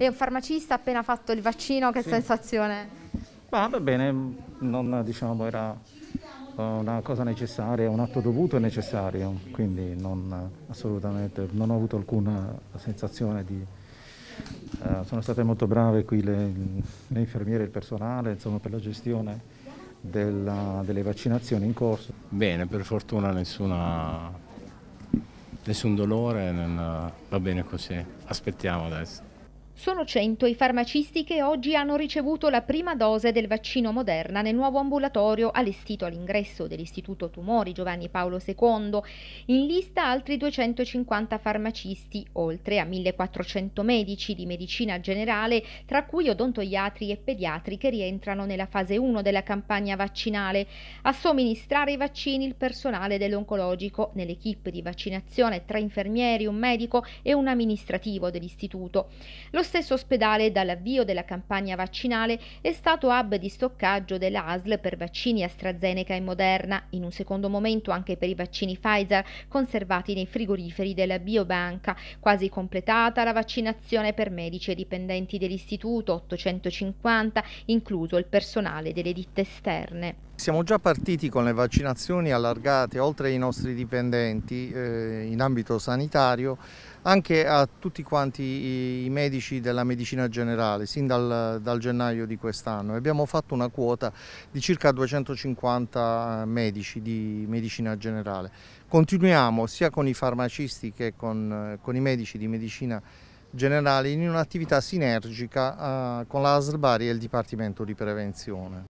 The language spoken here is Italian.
e un farmacista appena fatto il vaccino, che sì. sensazione? va bene, non diciamo era eh, una cosa necessaria, un atto dovuto e necessario, quindi non, assolutamente non ho avuto alcuna sensazione di... Uh, sono state molto brave qui le, le infermiere e il personale insomma, per la gestione della, delle vaccinazioni in corso. Bene, per fortuna nessuna, nessun dolore, non, va bene così, aspettiamo adesso. Sono 100 i farmacisti che oggi hanno ricevuto la prima dose del vaccino Moderna nel nuovo ambulatorio allestito all'ingresso dell'Istituto Tumori Giovanni Paolo II. In lista altri 250 farmacisti, oltre a 1400 medici di medicina generale, tra cui odontoiatri e pediatri che rientrano nella fase 1 della campagna vaccinale. A somministrare i vaccini il personale dell'oncologico, nell'equipe di vaccinazione tre infermieri, un medico e un amministrativo dell'istituto. Lo stesso ospedale dall'avvio della campagna vaccinale è stato hub di stoccaggio della ASL per vaccini AstraZeneca e Moderna, in un secondo momento anche per i vaccini Pfizer conservati nei frigoriferi della biobanca, quasi completata la vaccinazione per medici e dipendenti dell'istituto, 850, incluso il personale delle ditte esterne. Siamo già partiti con le vaccinazioni allargate oltre ai nostri dipendenti eh, in ambito sanitario anche a tutti quanti i medici della medicina generale sin dal, dal gennaio di quest'anno. Abbiamo fatto una quota di circa 250 medici di medicina generale. Continuiamo sia con i farmacisti che con, con i medici di medicina generale in un'attività sinergica eh, con la ASL Bari e il Dipartimento di Prevenzione.